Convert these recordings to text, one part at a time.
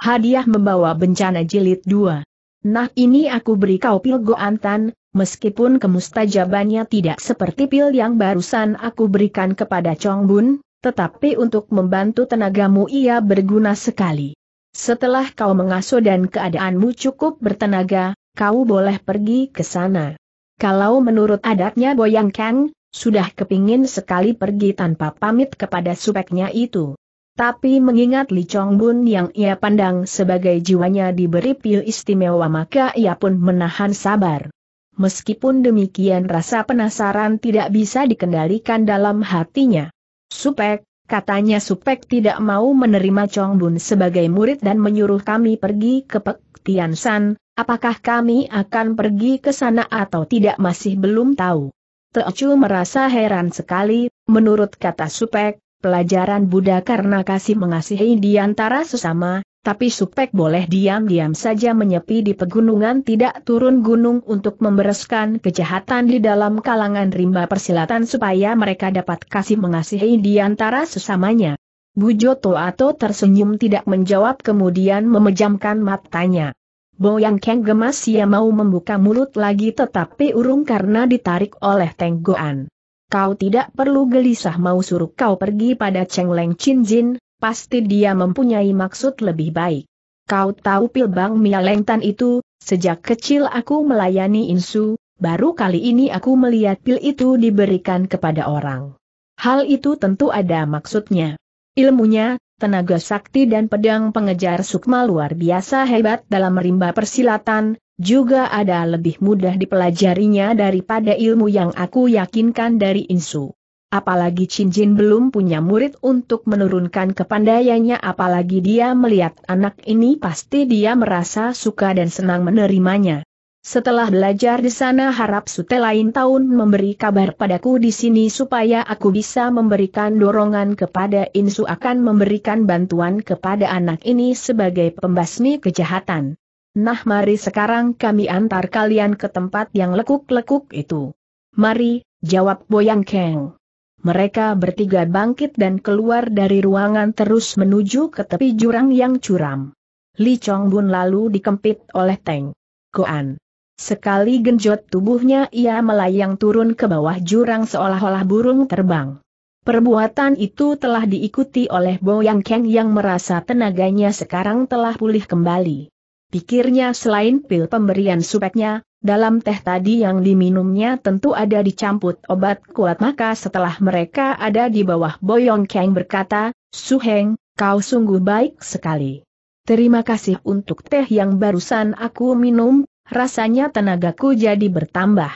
Hadiah membawa bencana jilid 2. Nah ini aku beri kau pil goantan, meskipun kemustajabannya tidak seperti pil yang barusan aku berikan kepada Chong Bun, tetapi untuk membantu tenagamu ia berguna sekali. Setelah kau mengasuh dan keadaanmu cukup bertenaga, kau boleh pergi ke sana. Kalau menurut adatnya Boyang Kang, sudah kepingin sekali pergi tanpa pamit kepada supeknya itu. Tapi mengingat Li Chong Bun yang ia pandang sebagai jiwanya diberi piu istimewa maka ia pun menahan sabar. Meskipun demikian rasa penasaran tidak bisa dikendalikan dalam hatinya. Supek, katanya Supek tidak mau menerima Chong Bun sebagai murid dan menyuruh kami pergi ke Pek Tian San, apakah kami akan pergi ke sana atau tidak masih belum tahu. Teochu merasa heran sekali, menurut kata Supek, pelajaran Buddha karena kasih mengasihi di antara sesama, tapi Supek boleh diam-diam saja menyepi di pegunungan tidak turun gunung untuk membereskan kejahatan di dalam kalangan rimba persilatan supaya mereka dapat kasih mengasihi di antara sesamanya. Bujo atau tersenyum tidak menjawab kemudian memejamkan matanya. Boyang Keng gemas ia mau membuka mulut lagi tetapi urung karena ditarik oleh tenggoan. Kau tidak perlu gelisah mau suruh kau pergi pada Cheng Leng Chin Jin, pasti dia mempunyai maksud lebih baik. Kau tahu pil bang Leng Tan itu, sejak kecil aku melayani Insu, baru kali ini aku melihat pil itu diberikan kepada orang. Hal itu tentu ada maksudnya. Ilmunya, tenaga sakti dan pedang pengejar sukma luar biasa hebat dalam rimba persilatan, juga ada lebih mudah dipelajarinya daripada ilmu yang aku yakinkan dari Insu. Apalagi Chin Jin belum punya murid untuk menurunkan kepandaiannya apalagi dia melihat anak ini pasti dia merasa suka dan senang menerimanya. Setelah belajar di sana harap Sute lain tahun memberi kabar padaku di sini supaya aku bisa memberikan dorongan kepada Insu akan memberikan bantuan kepada anak ini sebagai pembasmi kejahatan. Nah mari sekarang kami antar kalian ke tempat yang lekuk-lekuk itu. Mari, jawab Boyang Kang. Mereka bertiga bangkit dan keluar dari ruangan terus menuju ke tepi jurang yang curam. Li Chong Bun lalu dikempit oleh Teng. Koan. Sekali genjot tubuhnya ia melayang turun ke bawah jurang seolah-olah burung terbang. Perbuatan itu telah diikuti oleh Boyang Keng yang merasa tenaganya sekarang telah pulih kembali. Pikirnya selain pil pemberian subeknya, dalam teh tadi yang diminumnya tentu ada dicampur obat kuat maka setelah mereka ada di bawah Boyong Kang berkata, Suheng, kau sungguh baik sekali. Terima kasih untuk teh yang barusan aku minum, rasanya tenagaku jadi bertambah.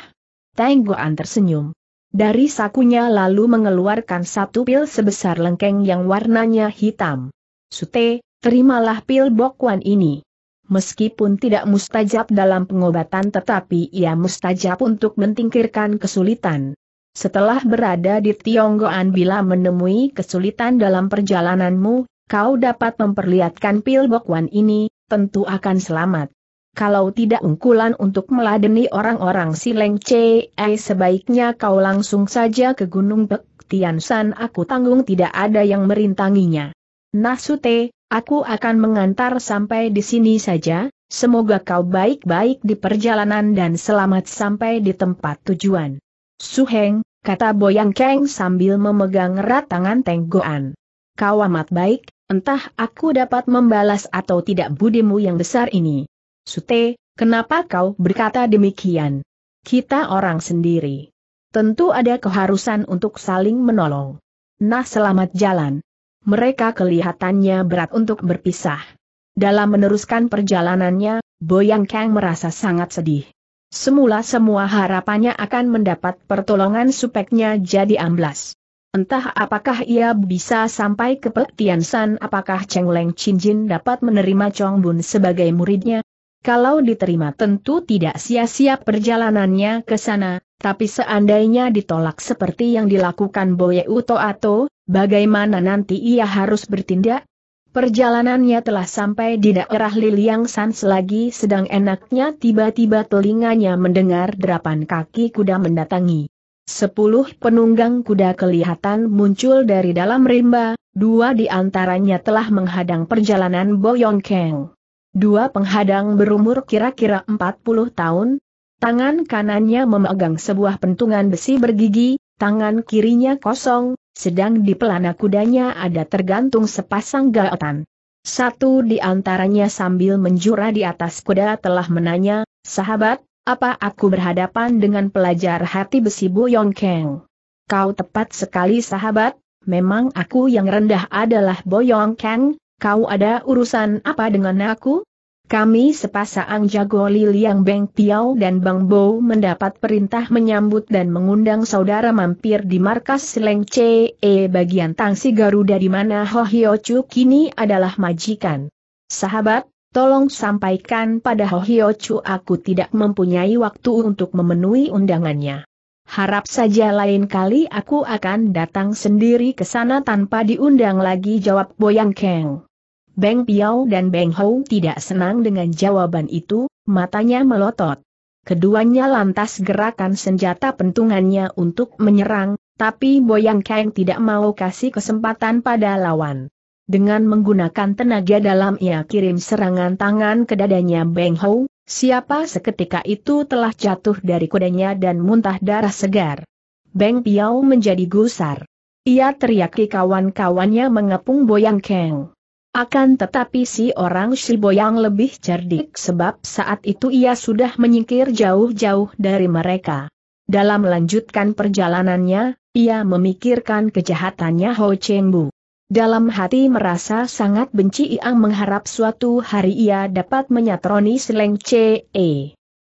Tenggoan tersenyum. Dari sakunya lalu mengeluarkan satu pil sebesar lengkeng yang warnanya hitam. Sute, terimalah pil bokwan ini meskipun tidak mustajab dalam pengobatan tetapi ia mustajab untuk mentingkirkan kesulitan. Setelah berada di Tionggoan bila menemui kesulitan dalam perjalananmu, kau dapat memperlihatkan pil bokwan ini, tentu akan selamat. Kalau tidak ungkulan untuk meladeni orang-orang si Sileng eh, sebaiknya kau langsung saja ke Gunung Tian San aku tanggung tidak ada yang merintanginya. Nah, Sute aku akan mengantar sampai di sini saja, semoga kau baik-baik di perjalanan dan selamat sampai di tempat tujuan. Suheng, kata Boyang Keng sambil memegang erat tangan Tenggoan. Kau amat baik, entah aku dapat membalas atau tidak budimu yang besar ini. Sute, kenapa kau berkata demikian? Kita orang sendiri. Tentu ada keharusan untuk saling menolong. Nah selamat jalan, mereka kelihatannya berat untuk berpisah. Dalam meneruskan perjalanannya, Boyang Kang merasa sangat sedih. Semula semua harapannya akan mendapat pertolongan supeknya jadi amblas. Entah apakah ia bisa sampai ke Petian San apakah Cheng Leng Jin dapat menerima Chong Bun sebagai muridnya, kalau diterima tentu tidak sia-sia perjalanannya ke sana, tapi seandainya ditolak seperti yang dilakukan Boye Uto atau? Bagaimana nanti ia harus bertindak? Perjalanannya telah sampai di daerah Liliang Sans lagi sedang enaknya tiba-tiba telinganya mendengar derapan kaki kuda mendatangi. Sepuluh penunggang kuda kelihatan muncul dari dalam rimba, dua di antaranya telah menghadang perjalanan Boyongkeng. Dua penghadang berumur kira-kira empat puluh tahun, tangan kanannya memegang sebuah pentungan besi bergigi, tangan kirinya kosong, sedang di pelana kudanya ada tergantung sepasang gaotan. Satu di antaranya sambil menjura di atas kuda telah menanya, sahabat, apa aku berhadapan dengan pelajar hati besi Bu Yongkeng? Kau tepat sekali sahabat, memang aku yang rendah adalah Boyongkeng. kau ada urusan apa dengan aku? Kami sepasang jago Li Liang Beng Piao dan Bang Bo mendapat perintah menyambut dan mengundang saudara mampir di markas Leng Che e bagian Tangsi Garuda di mana Ho Hyo Chu kini adalah majikan. Sahabat, tolong sampaikan pada Ho Hyo Chu aku tidak mempunyai waktu untuk memenuhi undangannya. Harap saja lain kali aku akan datang sendiri ke sana tanpa diundang lagi jawab Boyang Keng. Beng Piao dan Beng Hou tidak senang dengan jawaban itu, matanya melotot. Keduanya lantas gerakan senjata pentungannya untuk menyerang, tapi Boyang Kang tidak mau kasih kesempatan pada lawan. Dengan menggunakan tenaga dalam ia kirim serangan tangan ke dadanya Beng Hou, siapa seketika itu telah jatuh dari kudanya dan muntah darah segar. Beng Piao menjadi gusar. Ia teriaki kawan-kawannya mengepung Boyang Kang. Akan tetapi si orang yang lebih cerdik sebab saat itu ia sudah menyingkir jauh-jauh dari mereka. Dalam melanjutkan perjalanannya, ia memikirkan kejahatannya Ho Cheng Bu. Dalam hati merasa sangat benci ia mengharap suatu hari ia dapat menyatroni Seleng Ce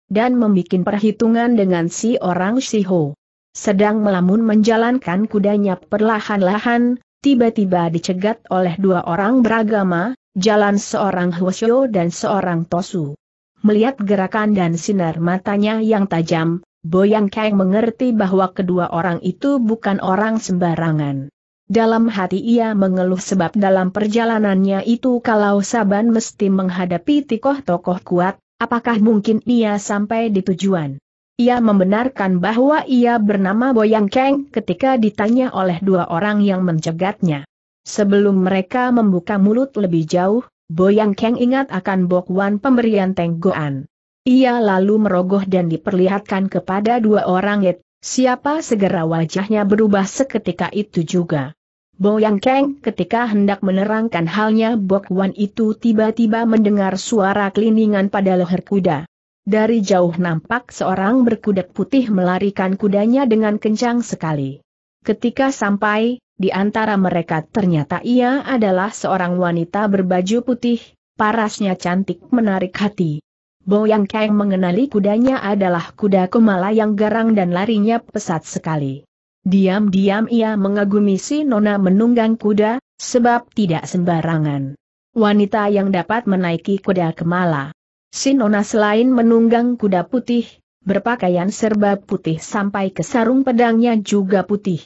dan membuat perhitungan dengan si orang Siho. Sedang melamun menjalankan kudanya perlahan-lahan, tiba-tiba dicegat oleh dua orang beragama, jalan seorang Hwasyo dan seorang Tosu. Melihat gerakan dan sinar matanya yang tajam, Boyang Kang mengerti bahwa kedua orang itu bukan orang sembarangan. Dalam hati ia mengeluh sebab dalam perjalanannya itu kalau Saban mesti menghadapi tikoh tokoh kuat, apakah mungkin ia sampai di tujuan. Ia membenarkan bahwa ia bernama Boyang Keng ketika ditanya oleh dua orang yang mencegatnya. Sebelum mereka membuka mulut lebih jauh, Boyang Keng ingat akan bokwan pemberian tenggoan. Ia lalu merogoh dan diperlihatkan kepada dua orang Yet, siapa segera wajahnya berubah seketika itu juga. Boyang Keng ketika hendak menerangkan halnya Bok Wan itu tiba-tiba mendengar suara kliningan pada leher kuda dari jauh nampak seorang berkuda putih melarikan kudanya dengan kencang sekali. Ketika sampai, di antara mereka ternyata ia adalah seorang wanita berbaju putih, parasnya cantik menarik hati. Boyang Kang mengenali kudanya adalah kuda Kumala yang garang dan larinya pesat sekali. Diam-diam ia mengagumi si Nona menunggang kuda, sebab tidak sembarangan. Wanita yang dapat menaiki kuda Kemala. Sinona selain menunggang kuda putih, berpakaian serba putih sampai ke sarung pedangnya juga putih.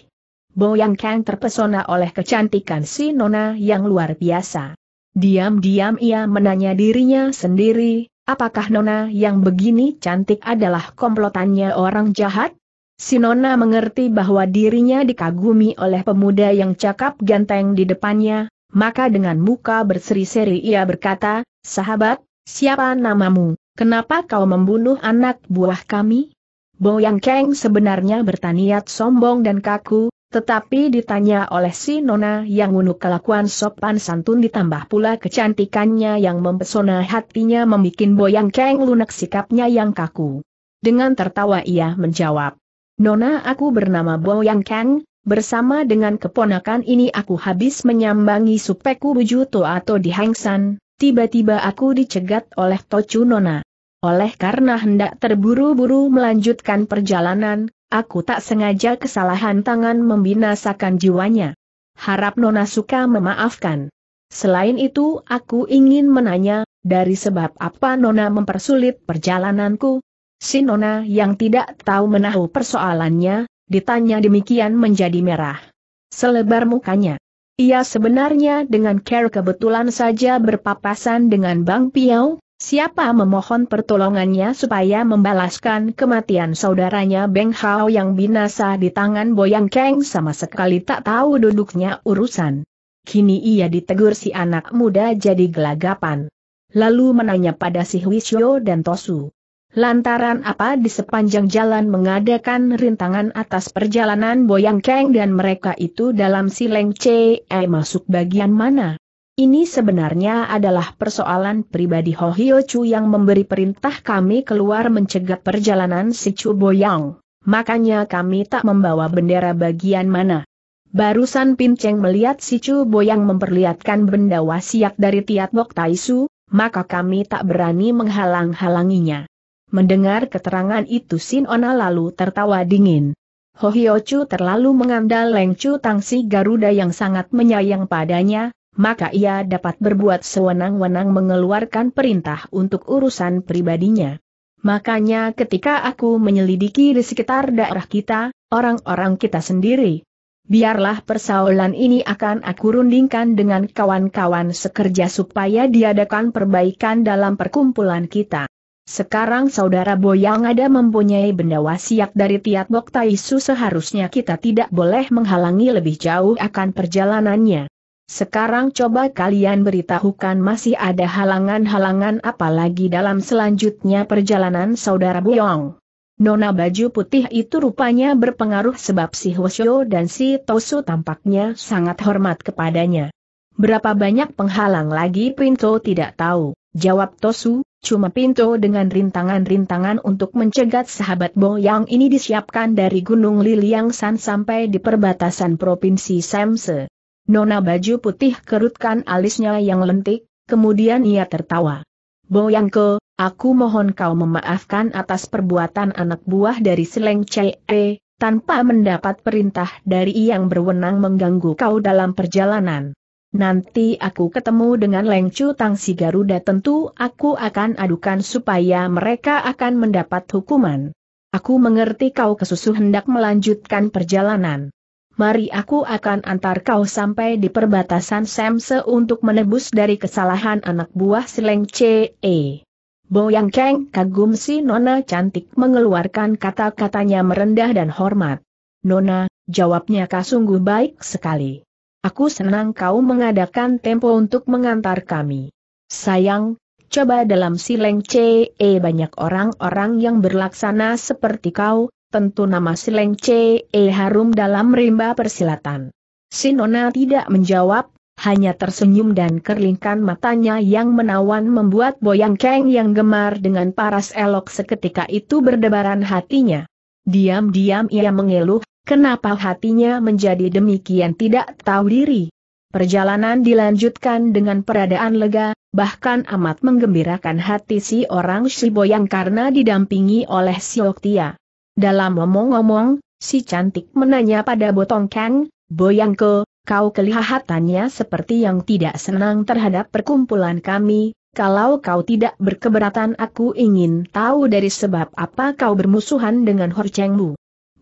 Boyang Kang terpesona oleh kecantikan Sinona yang luar biasa. Diam-diam ia menanya dirinya sendiri, apakah Nona yang begini cantik adalah komplotannya orang jahat? Sinona mengerti bahwa dirinya dikagumi oleh pemuda yang cakap ganteng di depannya, maka dengan muka berseri-seri ia berkata, sahabat, Siapa namamu? Kenapa kau membunuh anak buah kami? Boyang Keng sebenarnya bertaniat sombong dan kaku, tetapi ditanya oleh si Nona yang unuk kelakuan sopan santun ditambah pula kecantikannya yang mempesona hatinya membuat Boyang Keng lunak sikapnya yang kaku. Dengan tertawa ia menjawab, Nona aku bernama Boyang Keng, bersama dengan keponakan ini aku habis menyambangi supeku Bujuto atau di Hengsan tiba-tiba aku dicegat oleh Tocu Nona. Oleh karena hendak terburu-buru melanjutkan perjalanan, aku tak sengaja kesalahan tangan membinasakan jiwanya. Harap Nona suka memaafkan. Selain itu aku ingin menanya, dari sebab apa Nona mempersulit perjalananku? Si Nona yang tidak tahu menahu persoalannya, ditanya demikian menjadi merah. Selebar mukanya. Ia sebenarnya dengan Care kebetulan saja berpapasan dengan Bang Piao, siapa memohon pertolongannya supaya membalaskan kematian saudaranya Beng Hao yang binasa di tangan Boyang Kang sama sekali tak tahu duduknya urusan. Kini ia ditegur si anak muda jadi gelagapan. Lalu menanya pada si Huishio dan Tosu. Lantaran apa di sepanjang jalan mengadakan rintangan atas perjalanan Boyang Kang dan mereka itu dalam sileng CE eh, masuk bagian mana? Ini sebenarnya adalah persoalan pribadi Ho Hyo Chu yang memberi perintah kami keluar mencegat perjalanan si Chu Boyang. Makanya kami tak membawa bendera bagian mana. Barusan Pin Cheng melihat si Chu Boyang memperlihatkan benda wasiat dari Tiat Bok Taisu, maka kami tak berani menghalang-halanginya. Mendengar keterangan itu Sin Ona lalu tertawa dingin. Ho Chu terlalu mengandal Leng Chu Tangsi Garuda yang sangat menyayang padanya, maka ia dapat berbuat sewenang-wenang mengeluarkan perintah untuk urusan pribadinya. Makanya ketika aku menyelidiki di sekitar daerah kita, orang-orang kita sendiri. Biarlah persaulan ini akan aku rundingkan dengan kawan-kawan sekerja supaya diadakan perbaikan dalam perkumpulan kita. Sekarang saudara Boyang ada mempunyai benda wasiat dari Tiat Bok Taisu seharusnya kita tidak boleh menghalangi lebih jauh akan perjalanannya. Sekarang coba kalian beritahukan masih ada halangan-halangan apalagi dalam selanjutnya perjalanan saudara Boyang. Nona baju putih itu rupanya berpengaruh sebab si Hwasyo dan si Tosu tampaknya sangat hormat kepadanya. Berapa banyak penghalang lagi Pinto tidak tahu. Jawab Tosu, cuma pintu dengan rintangan-rintangan untuk mencegat sahabat Bo yang ini disiapkan dari Gunung Liliang San sampai di perbatasan Provinsi Samse. Nona baju putih kerutkan alisnya yang lentik, kemudian ia tertawa. Bo ke, aku mohon kau memaafkan atas perbuatan anak buah dari Seleng e, tanpa mendapat perintah dari yang berwenang mengganggu kau dalam perjalanan. Nanti aku ketemu dengan Leng Tangsi Garuda tentu aku akan adukan supaya mereka akan mendapat hukuman. Aku mengerti kau kesusu hendak melanjutkan perjalanan. Mari aku akan antar kau sampai di perbatasan Semse untuk menebus dari kesalahan anak buah Seleng C.E. Boyang Keng kagum si Nona cantik mengeluarkan kata-katanya merendah dan hormat. Nona, jawabnya kau sungguh baik sekali. Aku senang kau mengadakan tempo untuk mengantar kami. Sayang, coba dalam Sileng CE eh, banyak orang-orang yang berlaksana seperti kau, tentu nama Sileng CE eh, harum dalam rimba persilatan. Sinona tidak menjawab, hanya tersenyum dan kerlingkan matanya yang menawan membuat Boyang Keng yang gemar dengan paras elok seketika itu berdebaran hatinya. Diam-diam ia mengeluh, kenapa hatinya menjadi demikian tidak tahu diri. Perjalanan dilanjutkan dengan peradaan lega, bahkan amat menggembirakan hati si orang Shiboyang karena didampingi oleh Sioktia. Dalam omong-omong, si cantik menanya pada Botong Kang, Boyangko, kau kelihatannya seperti yang tidak senang terhadap perkumpulan kami, kalau kau tidak berkeberatan aku ingin tahu dari sebab apa kau bermusuhan dengan Hor Cheng Bu.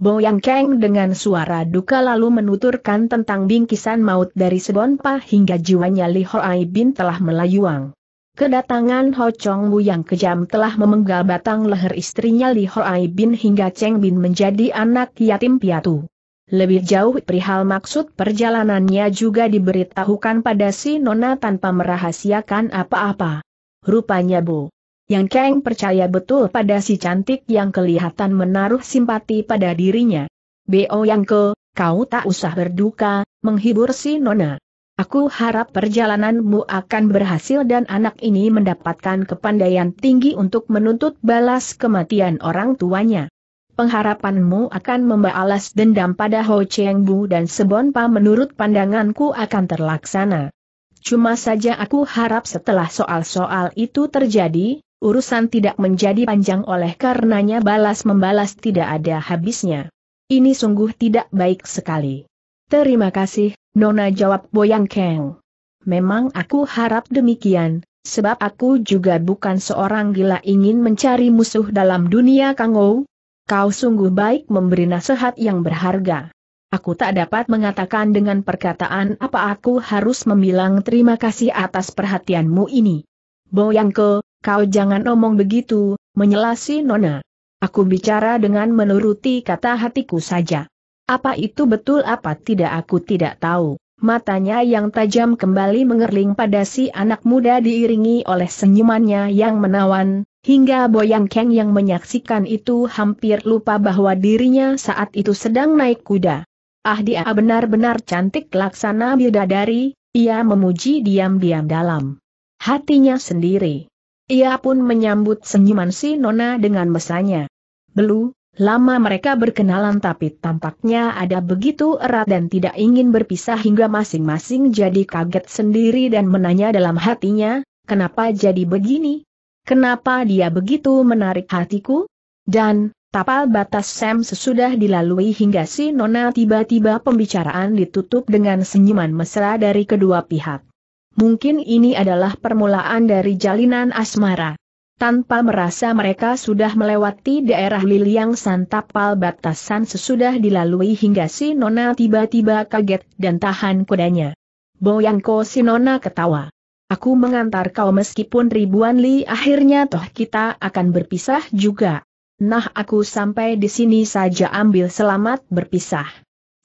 Bo Yang Keng dengan suara duka lalu menuturkan tentang bingkisan maut dari Sebonpa hingga jiwanya Li Ai Bin telah melayuang. Kedatangan Ho Chong Bu yang kejam telah memenggal batang leher istrinya Li Ai Bin hingga Cheng Bin menjadi anak yatim piatu. Lebih jauh perihal maksud perjalanannya juga diberitahukan pada si Nona tanpa merahasiakan apa-apa. Rupanya Bu. Yang Kang percaya betul pada si cantik yang kelihatan menaruh simpati pada dirinya. Bo yang ke, kau tak usah berduka, menghibur si Nona. Aku harap perjalananmu akan berhasil dan anak ini mendapatkan kepandaian tinggi untuk menuntut balas kematian orang tuanya. Pengharapanmu akan membalas dendam pada Ho Cheng Bu dan Sebonpa menurut pandanganku akan terlaksana. Cuma saja aku harap setelah soal-soal itu terjadi, urusan tidak menjadi panjang oleh karenanya balas-membalas tidak ada habisnya. Ini sungguh tidak baik sekali. Terima kasih, Nona jawab Boyang Keng. Memang aku harap demikian, sebab aku juga bukan seorang gila ingin mencari musuh dalam dunia Kangou, Kau sungguh baik memberi nasihat yang berharga. Aku tak dapat mengatakan dengan perkataan apa aku harus membilang terima kasih atas perhatianmu ini. Boyangke, kau jangan omong begitu, menyelasi Nona. Aku bicara dengan menuruti kata hatiku saja. Apa itu betul apa tidak aku tidak tahu. Matanya yang tajam kembali mengerling pada si anak muda diiringi oleh senyumannya yang menawan, Hingga Boyang Kang yang menyaksikan itu hampir lupa bahwa dirinya saat itu sedang naik kuda. Ah dia benar-benar cantik laksana bidadari, ia memuji diam-diam dalam hatinya sendiri. Ia pun menyambut senyuman si Nona dengan mesanya. Belu, lama mereka berkenalan tapi tampaknya ada begitu erat dan tidak ingin berpisah hingga masing-masing jadi kaget sendiri dan menanya dalam hatinya, kenapa jadi begini? Kenapa dia begitu menarik hatiku? Dan, tapal batas Sam sesudah dilalui hingga si Nona tiba-tiba pembicaraan ditutup dengan senyuman mesra dari kedua pihak. Mungkin ini adalah permulaan dari jalinan asmara. Tanpa merasa mereka sudah melewati daerah Liliang San tapal batasan sesudah dilalui hingga si Nona tiba-tiba kaget dan tahan kudanya. Boyangko si Nona ketawa. Aku mengantar kau meskipun ribuan li akhirnya toh kita akan berpisah juga. Nah aku sampai di sini saja ambil selamat berpisah.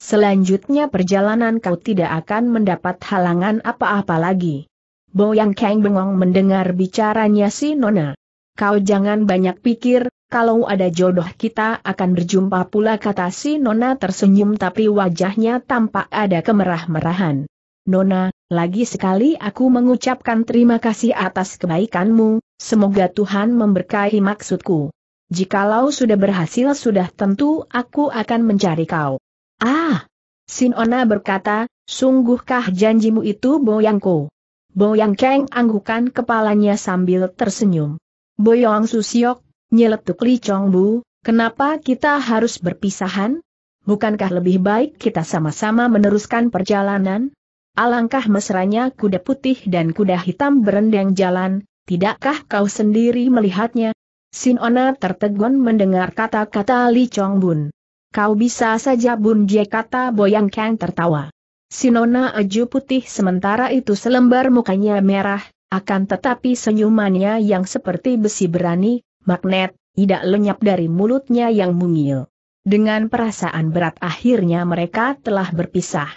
Selanjutnya perjalanan kau tidak akan mendapat halangan apa-apa lagi. Boyang Kang bengong mendengar bicaranya si Nona. Kau jangan banyak pikir, kalau ada jodoh kita akan berjumpa pula kata si Nona tersenyum tapi wajahnya tampak ada kemerah-merahan. Nona, lagi sekali aku mengucapkan terima kasih atas kebaikanmu, semoga Tuhan memberkahi maksudku. Jikalau sudah berhasil sudah tentu aku akan mencari kau. Ah! Sinona berkata, sungguhkah janjimu itu Boyangko? Boyang Keng anggukan kepalanya sambil tersenyum. Boyang Susiok, nyeletuk Li Chong Bu, kenapa kita harus berpisahan? Bukankah lebih baik kita sama-sama meneruskan perjalanan? Alangkah mesranya kuda putih dan kuda hitam berendang jalan, tidakkah kau sendiri melihatnya? Sinona tertegun mendengar kata-kata Li Chong Bun. Kau bisa saja Bun Jie kata Boyang Kang tertawa. Sinona aju putih sementara itu selembar mukanya merah, akan tetapi senyumannya yang seperti besi berani, magnet, tidak lenyap dari mulutnya yang mungil. Dengan perasaan berat akhirnya mereka telah berpisah.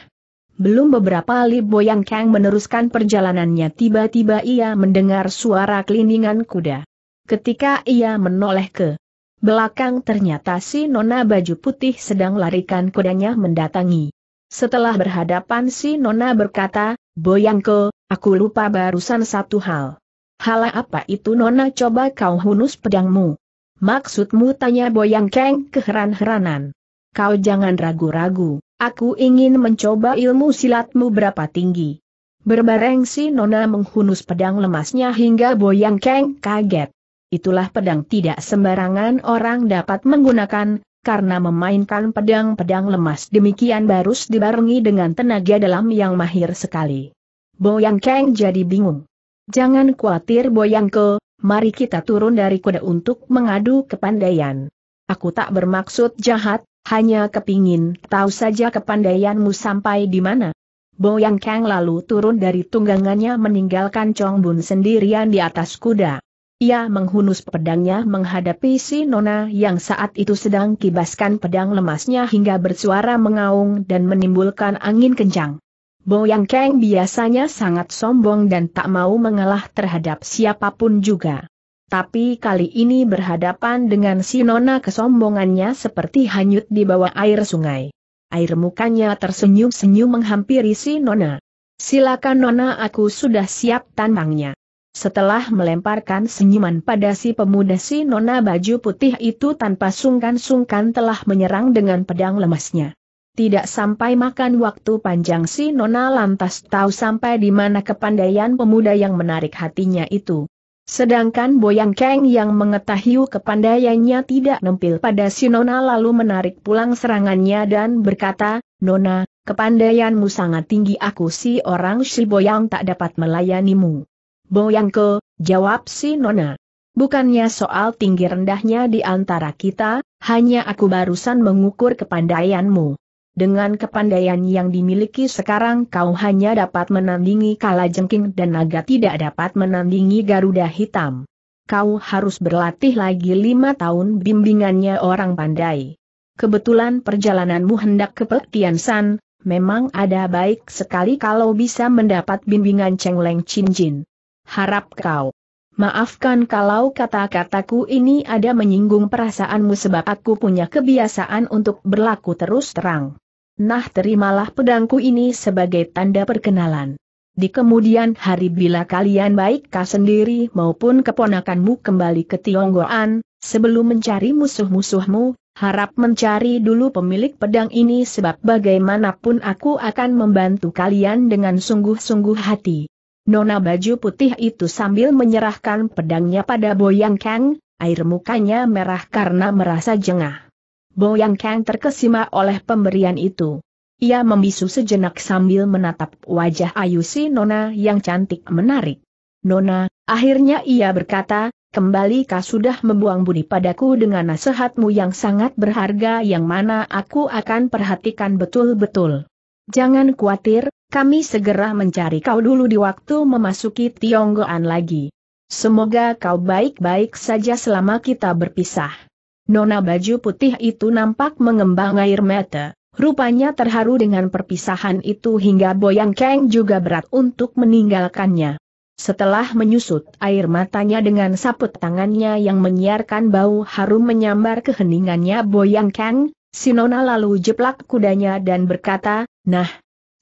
Belum beberapa kali Boyang Kang meneruskan perjalanannya tiba-tiba ia mendengar suara kelindingan kuda. Ketika ia menoleh ke belakang ternyata si Nona baju putih sedang larikan kudanya mendatangi. Setelah berhadapan si Nona berkata, Boyangko, aku lupa barusan satu hal. Hal apa itu Nona coba kau hunus pedangmu? Maksudmu tanya Boyang Kang keheran-heranan. Kau jangan ragu-ragu. Aku ingin mencoba ilmu silatmu berapa tinggi. Berbareng si Nona menghunus pedang lemasnya hingga Boyang Keng kaget. Itulah pedang tidak sembarangan orang dapat menggunakan, karena memainkan pedang-pedang lemas demikian barus dibarengi dengan tenaga dalam yang mahir sekali. Boyang Keng jadi bingung. Jangan khawatir Boyangko, mari kita turun dari kuda untuk mengadu kepandaian. Aku tak bermaksud jahat, hanya kepingin tahu saja kepandaianmu sampai di mana. Boyang Kang lalu turun dari tunggangannya meninggalkan Chong Bun sendirian di atas kuda. Ia menghunus pedangnya menghadapi si Nona yang saat itu sedang kibaskan pedang lemasnya hingga bersuara mengaung dan menimbulkan angin kencang. Boyang Kang biasanya sangat sombong dan tak mau mengalah terhadap siapapun juga tapi kali ini berhadapan dengan si nona kesombongannya seperti hanyut di bawah air sungai. Air mukanya tersenyum-senyum menghampiri si nona. Silakan nona aku sudah siap tantangnya. Setelah melemparkan senyuman pada si pemuda si nona baju putih itu tanpa sungkan-sungkan telah menyerang dengan pedang lemasnya. Tidak sampai makan waktu panjang si nona lantas tahu sampai di mana kepandaian pemuda yang menarik hatinya itu. Sedangkan Boyang Kang yang mengetahui kepandaiannya tidak nempil pada si Nona lalu menarik pulang serangannya dan berkata, Nona, kepandaianmu sangat tinggi aku si orang si Boyang tak dapat melayanimu. Boyang ke, jawab si Nona. Bukannya soal tinggi rendahnya di antara kita, hanya aku barusan mengukur kepandaianmu. Dengan kepandaian yang dimiliki sekarang kau hanya dapat menandingi Kalajengking dan naga tidak dapat menandingi Garuda Hitam. Kau harus berlatih lagi lima tahun bimbingannya orang pandai. Kebetulan perjalananmu hendak ke Petian San, memang ada baik sekali kalau bisa mendapat bimbingan Cheng Leng Chin Jin. Harap kau. Maafkan kalau kata-kataku ini ada menyinggung perasaanmu sebab aku punya kebiasaan untuk berlaku terus terang. Nah terimalah pedangku ini sebagai tanda perkenalan. Di kemudian hari bila kalian baik kau sendiri maupun keponakanmu kembali ke Tionggoan, sebelum mencari musuh-musuhmu, harap mencari dulu pemilik pedang ini sebab bagaimanapun aku akan membantu kalian dengan sungguh-sungguh hati. Nona baju putih itu sambil menyerahkan pedangnya pada Boyang Kang, air mukanya merah karena merasa jengah. Boyang Kang terkesima oleh pemberian itu. Ia membisu sejenak sambil menatap wajah Ayu si Nona yang cantik menarik. Nona, akhirnya ia berkata, kembali kau sudah membuang budi padaku dengan nasihatmu yang sangat berharga yang mana aku akan perhatikan betul-betul. Jangan khawatir, kami segera mencari kau dulu di waktu memasuki Tionggoan lagi. Semoga kau baik-baik saja selama kita berpisah. Nona baju putih itu nampak mengembang air mata, rupanya terharu dengan perpisahan itu hingga Boyang Kang juga berat untuk meninggalkannya. Setelah menyusut air matanya dengan saput tangannya yang menyiarkan bau harum menyambar keheningannya Boyang Kang, si Nona lalu jeplak kudanya dan berkata, Nah,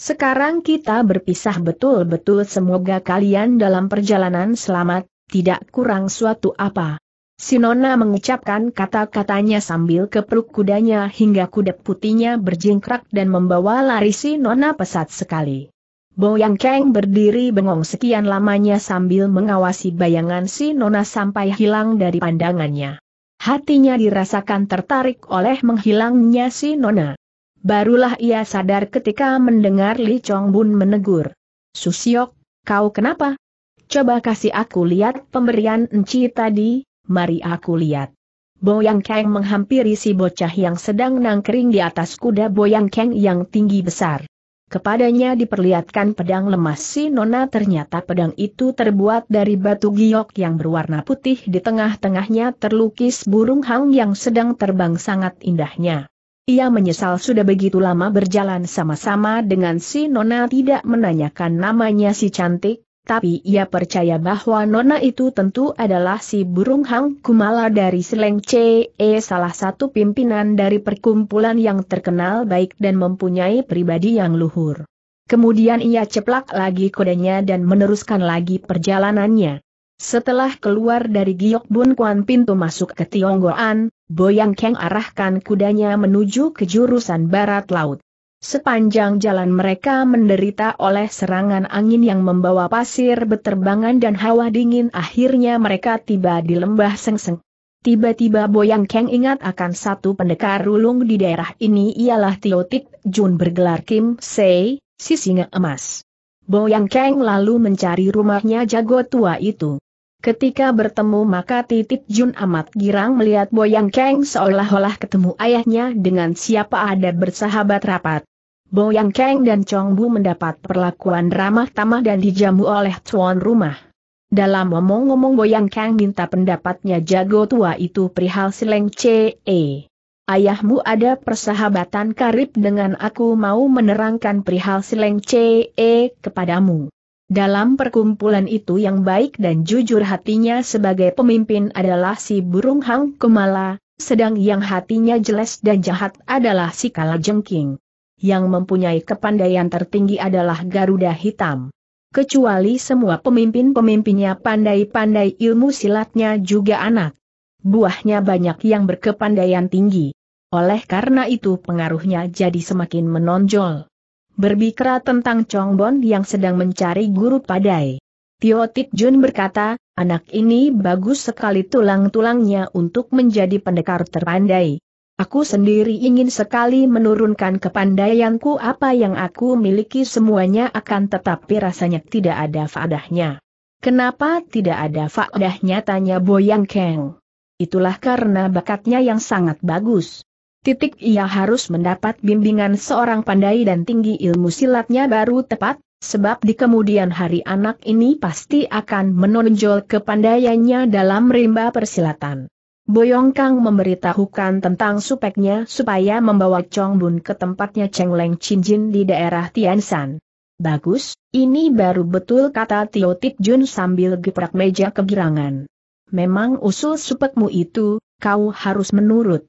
sekarang kita berpisah betul-betul semoga kalian dalam perjalanan selamat, tidak kurang suatu apa. Sinona mengucapkan kata-katanya sambil kepruk kudanya hingga kuda putihnya berjingkrak dan membawa lari Sinona pesat sekali. Boyang Kang berdiri bengong sekian lamanya sambil mengawasi bayangan Sinona sampai hilang dari pandangannya. Hatinya dirasakan tertarik oleh menghilangnya si Nona. Barulah ia sadar ketika mendengar Li Chong Bun menegur. Susiok, kau kenapa? Coba kasih aku lihat pemberian enci tadi, mari aku lihat. Boyang Kang menghampiri si bocah yang sedang nangkering di atas kuda Boyang Kang yang tinggi besar. Kepadanya diperlihatkan pedang lemas si Nona ternyata pedang itu terbuat dari batu giok yang berwarna putih di tengah-tengahnya terlukis burung hang yang sedang terbang sangat indahnya. Ia menyesal sudah begitu lama berjalan sama-sama dengan si Nona tidak menanyakan namanya si cantik, tapi ia percaya bahwa nona itu tentu adalah si burung Hang Kumala dari Seleng CE eh, salah satu pimpinan dari perkumpulan yang terkenal baik dan mempunyai pribadi yang luhur. Kemudian ia ceplak lagi kodanya dan meneruskan lagi perjalanannya. Setelah keluar dari Giok Bun Kuan pintu masuk ke Tionggoan, Boyang Keng arahkan kudanya menuju ke jurusan barat laut. Sepanjang jalan mereka menderita oleh serangan angin yang membawa pasir beterbangan dan hawa dingin akhirnya mereka tiba di lembah sengseng. Tiba-tiba Boyang Keng ingat akan satu pendekar rulung di daerah ini ialah Tiotik Jun bergelar Kim Sei, si singa emas. Boyang Keng lalu mencari rumahnya jago tua itu. Ketika bertemu maka titip Jun amat girang melihat Boyang Kang seolah-olah ketemu ayahnya dengan siapa ada bersahabat rapat. Boyang Kang dan Chong Bu mendapat perlakuan ramah tamah dan dijamu oleh tuan rumah. Dalam ngomong-ngomong Boyang Kang minta pendapatnya jago tua itu perihal Sileng CE. Ayahmu ada persahabatan karib dengan aku mau menerangkan perihal Sileng CE kepadamu. Dalam perkumpulan itu yang baik dan jujur hatinya sebagai pemimpin adalah si burung Hang Kumala, sedang yang hatinya jelas dan jahat adalah si Kala Jengking. Yang mempunyai kepandaian tertinggi adalah Garuda Hitam. Kecuali semua pemimpin-pemimpinnya pandai-pandai ilmu silatnya juga anak. Buahnya banyak yang berkepandaian tinggi. Oleh karena itu pengaruhnya jadi semakin menonjol berbicara tentang Chongbon yang sedang mencari guru padai. Tio Tik Jun berkata, anak ini bagus sekali tulang-tulangnya untuk menjadi pendekar terpandai. Aku sendiri ingin sekali menurunkan kepandaianku apa yang aku miliki semuanya akan tetapi rasanya tidak ada faedahnya. Kenapa tidak ada faedahnya tanya Boyang Keng? Itulah karena bakatnya yang sangat bagus titik ia harus mendapat bimbingan seorang pandai dan tinggi ilmu silatnya baru tepat, sebab di kemudian hari anak ini pasti akan menonjol kepandaiannya dalam rimba persilatan. Boyong Kang memberitahukan tentang supeknya supaya membawa Chong Bun ke tempatnya Cheng Leng Chin Jin di daerah Tiansan. Bagus, ini baru betul kata Tio Tik Jun sambil geprak meja kegirangan. Memang usul supekmu itu, kau harus menurut.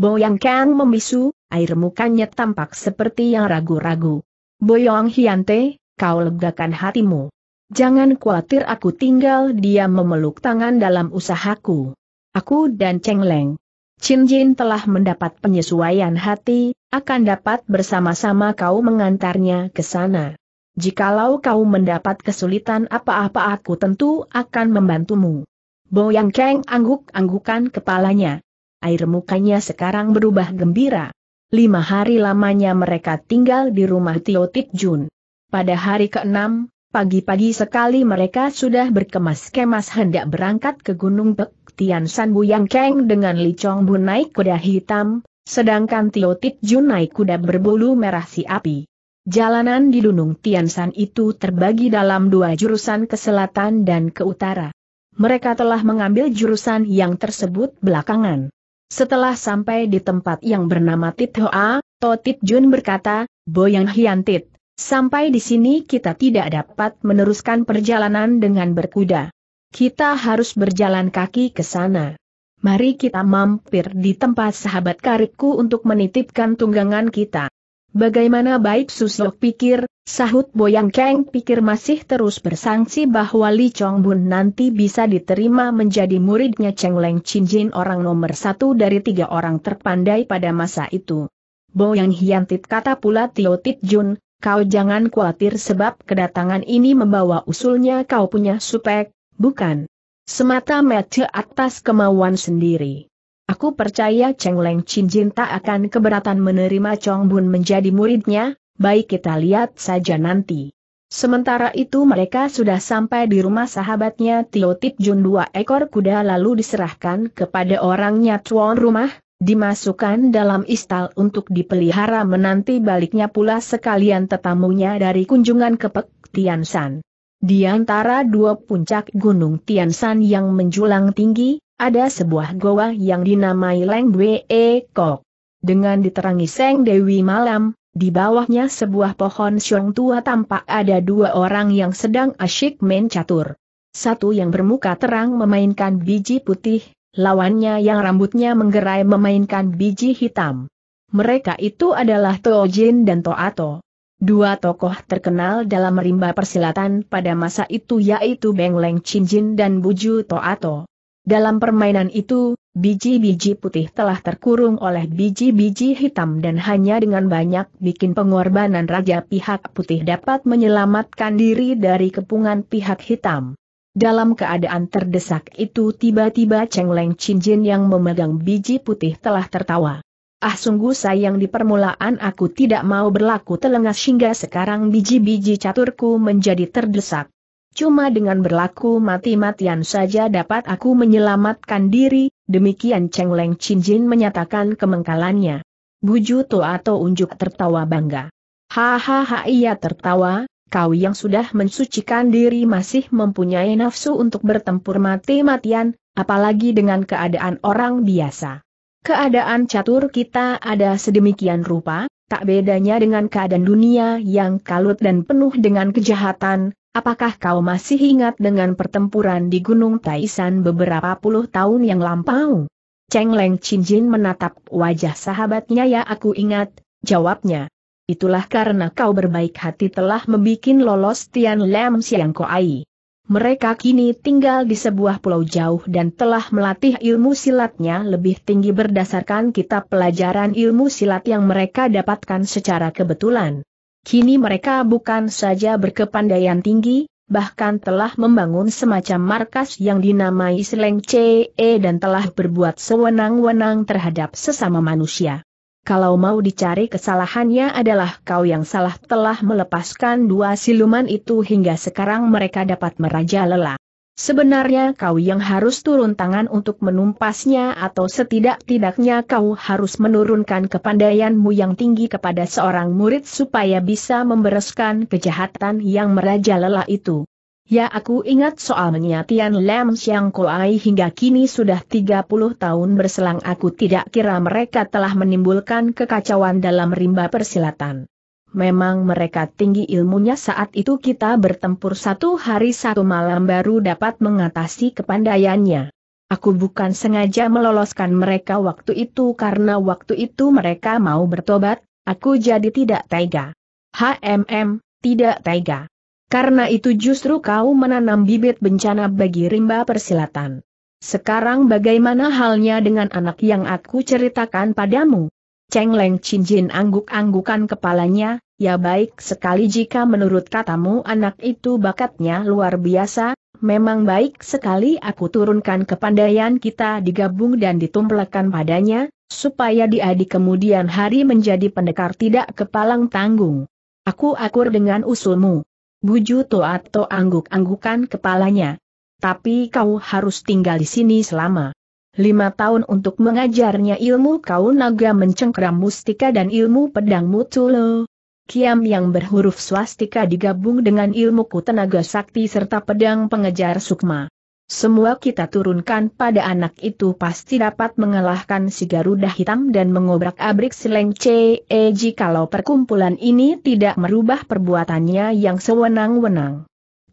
Boyang Kang membisu, air mukanya tampak seperti yang ragu-ragu. Boyong Hyante, kau legakan hatimu. Jangan khawatir aku tinggal dia memeluk tangan dalam usahaku. Aku dan Cheng Leng. Chin Jin telah mendapat penyesuaian hati, akan dapat bersama-sama kau mengantarnya ke sana. Jikalau kau mendapat kesulitan apa-apa aku tentu akan membantumu. Boyang Kang angguk-anggukan kepalanya air mukanya sekarang berubah gembira. Lima hari lamanya mereka tinggal di rumah Tio Tik Jun. Pada hari keenam, pagi-pagi sekali mereka sudah berkemas-kemas hendak berangkat ke Gunung Pek Tian San Buyang Keng dengan Li Chong Bu naik kuda hitam, sedangkan Tio Tik Jun naik kuda berbulu merah si api. Jalanan di Gunung Tiansan itu terbagi dalam dua jurusan ke selatan dan ke utara. Mereka telah mengambil jurusan yang tersebut belakangan. Setelah sampai di tempat yang bernama Tit Hoa, To Tit Jun berkata, Boyang Hian Tit, sampai di sini kita tidak dapat meneruskan perjalanan dengan berkuda. Kita harus berjalan kaki ke sana. Mari kita mampir di tempat sahabat karibku untuk menitipkan tunggangan kita. Bagaimana baik Susok pikir, sahut Boyang Keng pikir masih terus bersangsi bahwa Li Chong Bun nanti bisa diterima menjadi muridnya Cheng Leng Chin Jin orang nomor satu dari tiga orang terpandai pada masa itu. Boyang Hiantit kata pula Tio Tit Jun, kau jangan khawatir sebab kedatangan ini membawa usulnya kau punya supek, bukan semata mata atas kemauan sendiri. Aku percaya Cheng Leng Chin Jin tak akan keberatan menerima Chong Bun menjadi muridnya, baik kita lihat saja nanti. Sementara itu mereka sudah sampai di rumah sahabatnya Tio Tip Jun dua ekor kuda lalu diserahkan kepada orangnya tuan rumah, dimasukkan dalam istal untuk dipelihara menanti baliknya pula sekalian tetamunya dari kunjungan ke Pek Tian San. Di antara dua puncak gunung Tian San yang menjulang tinggi, ada sebuah goa yang dinamai Leng Bwe e Kok. Dengan diterangi Seng Dewi malam, di bawahnya sebuah pohon siong tua tampak ada dua orang yang sedang asyik main catur. Satu yang bermuka terang memainkan biji putih, lawannya yang rambutnya menggerai memainkan biji hitam. Mereka itu adalah Tojin dan Toato. Dua tokoh terkenal dalam rimba persilatan pada masa itu yaitu Beng Leng Chin Jin dan Buju Toato. Dalam permainan itu, biji-biji putih telah terkurung oleh biji-biji hitam dan hanya dengan banyak bikin pengorbanan raja pihak putih dapat menyelamatkan diri dari kepungan pihak hitam. Dalam keadaan terdesak itu tiba-tiba Cheng Leng Cinjin yang memegang biji putih telah tertawa. Ah sungguh sayang di permulaan aku tidak mau berlaku telengas hingga sekarang biji-biji caturku menjadi terdesak. Cuma dengan berlaku mati-matian saja dapat aku menyelamatkan diri, demikian Cheng Leng Chin Jin menyatakan kemengkalannya. Buju To atau unjuk tertawa bangga. Hahaha ia tertawa, kau yang sudah mensucikan diri masih mempunyai nafsu untuk bertempur mati-matian, apalagi dengan keadaan orang biasa. Keadaan catur kita ada sedemikian rupa, tak bedanya dengan keadaan dunia yang kalut dan penuh dengan kejahatan, Apakah kau masih ingat dengan pertempuran di Gunung Taisan beberapa puluh tahun yang lampau? Cheng Leng Jin menatap wajah sahabatnya ya aku ingat, jawabnya. Itulah karena kau berbaik hati telah membuat lolos Tian Lam Siang Koai. Mereka kini tinggal di sebuah pulau jauh dan telah melatih ilmu silatnya lebih tinggi berdasarkan kitab pelajaran ilmu silat yang mereka dapatkan secara kebetulan. Kini mereka bukan saja berkepandaian tinggi, bahkan telah membangun semacam markas yang dinamai Sleng CE dan telah berbuat sewenang-wenang terhadap sesama manusia. Kalau mau dicari kesalahannya adalah kau yang salah telah melepaskan dua siluman itu hingga sekarang mereka dapat meraja lelah. Sebenarnya kau yang harus turun tangan untuk menumpasnya atau setidak-tidaknya kau harus menurunkan kepandaianmu yang tinggi kepada seorang murid supaya bisa membereskan kejahatan yang merajalela itu. Ya aku ingat soal menyatian Lam Siang Koai hingga kini sudah 30 tahun berselang aku tidak kira mereka telah menimbulkan kekacauan dalam rimba persilatan. Memang mereka tinggi ilmunya saat itu kita bertempur satu hari satu malam baru dapat mengatasi kepandaiannya. Aku bukan sengaja meloloskan mereka waktu itu karena waktu itu mereka mau bertobat, aku jadi tidak tega. HMM, tidak tega. Karena itu justru kau menanam bibit bencana bagi rimba persilatan. Sekarang bagaimana halnya dengan anak yang aku ceritakan padamu? Cheng Leng Chin Jin angguk-anggukan kepalanya, ya baik sekali jika menurut katamu anak itu bakatnya luar biasa, memang baik sekali aku turunkan kepandaian kita digabung dan ditumplekan padanya, supaya dia di kemudian hari menjadi pendekar tidak kepalang tanggung. Aku akur dengan usulmu. Buju Toato angguk-anggukan kepalanya. Tapi kau harus tinggal di sini selama lima tahun untuk mengajarnya ilmu kau naga mencengkram mustika dan ilmu pedang mutulo. Kiam yang berhuruf swastika digabung dengan ilmuku tenaga sakti serta pedang pengejar sukma. Semua kita turunkan pada anak itu pasti dapat mengalahkan si Garuda Hitam dan mengobrak-abrik Seleng eji e, kalau perkumpulan ini tidak merubah perbuatannya yang sewenang-wenang.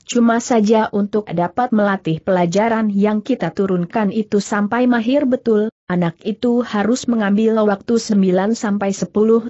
Cuma saja untuk dapat melatih pelajaran yang kita turunkan itu sampai mahir betul, anak itu harus mengambil waktu 9 10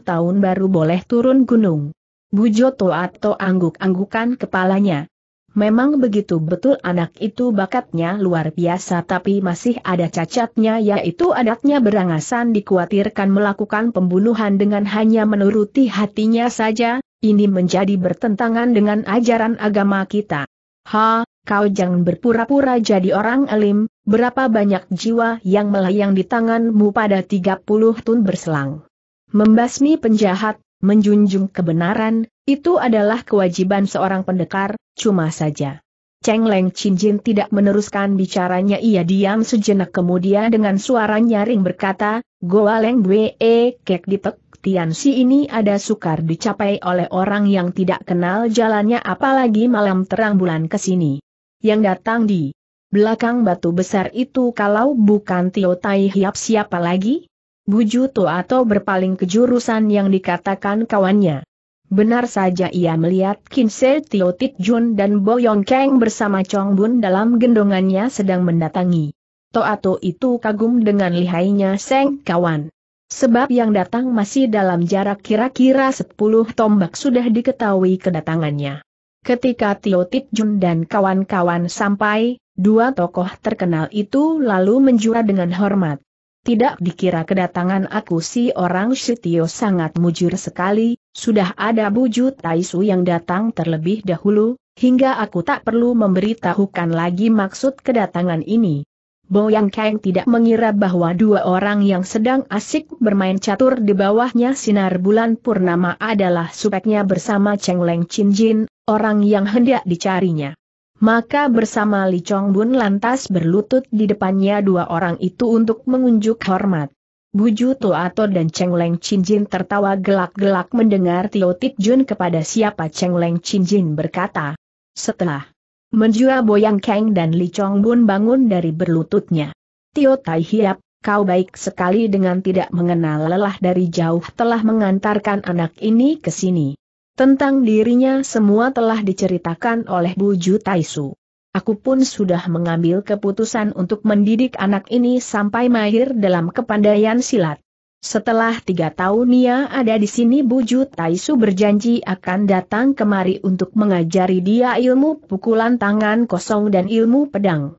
tahun baru boleh turun gunung. Bujo Toato angguk-anggukan kepalanya. Memang begitu betul anak itu bakatnya luar biasa tapi masih ada cacatnya yaitu adatnya berangasan dikhawatirkan melakukan pembunuhan dengan hanya menuruti hatinya saja, ini menjadi bertentangan dengan ajaran agama kita. Ha, kau jangan berpura-pura jadi orang alim, berapa banyak jiwa yang melayang di tanganmu pada 30 tun berselang. Membasmi penjahat, menjunjung kebenaran, itu adalah kewajiban seorang pendekar, cuma saja. Cheng Leng Chin Jin tidak meneruskan bicaranya ia diam sejenak kemudian dengan suara nyaring berkata, Goa Leng Gue eh, Kek di Tian Si ini ada sukar dicapai oleh orang yang tidak kenal jalannya apalagi malam terang bulan ke sini. Yang datang di belakang batu besar itu kalau bukan Tio Tai Hiap siapa lagi? Bujuto atau berpaling ke jurusan yang dikatakan kawannya. Benar saja ia melihat Kinse Tio Tit Jun dan Yong Kang bersama Chong Bun dalam gendongannya sedang mendatangi. Toato itu kagum dengan lihainya Seng Kawan. Sebab yang datang masih dalam jarak kira-kira 10 tombak sudah diketahui kedatangannya. Ketika Tio Tit Jun dan kawan-kawan sampai, dua tokoh terkenal itu lalu menjura dengan hormat. Tidak dikira kedatangan aku si orang Sitio sangat mujur sekali, sudah ada buju Taisu yang datang terlebih dahulu, hingga aku tak perlu memberitahukan lagi maksud kedatangan ini. Boyang Kang tidak mengira bahwa dua orang yang sedang asik bermain catur di bawahnya sinar bulan purnama adalah supeknya bersama Cheng Leng Chin Jin, orang yang hendak dicarinya. Maka bersama Li Chong Bun lantas berlutut di depannya dua orang itu untuk mengunjuk hormat. Buju Toato dan Cheng Leng Chin Jin tertawa gelak-gelak mendengar Tio Tik Jun kepada siapa Cheng Leng Chin Jin berkata. Setelah Menjua Boyang Kang dan Li Chong Bun bangun dari berlututnya. Tio Tai Hiap, kau baik sekali dengan tidak mengenal lelah dari jauh telah mengantarkan anak ini ke sini. Tentang dirinya semua telah diceritakan oleh Bu Ju Su. Aku pun sudah mengambil keputusan untuk mendidik anak ini sampai mahir dalam kepandaian silat. Setelah tiga tahun ia ada di sini Buju Taisu berjanji akan datang kemari untuk mengajari dia ilmu pukulan tangan kosong dan ilmu pedang.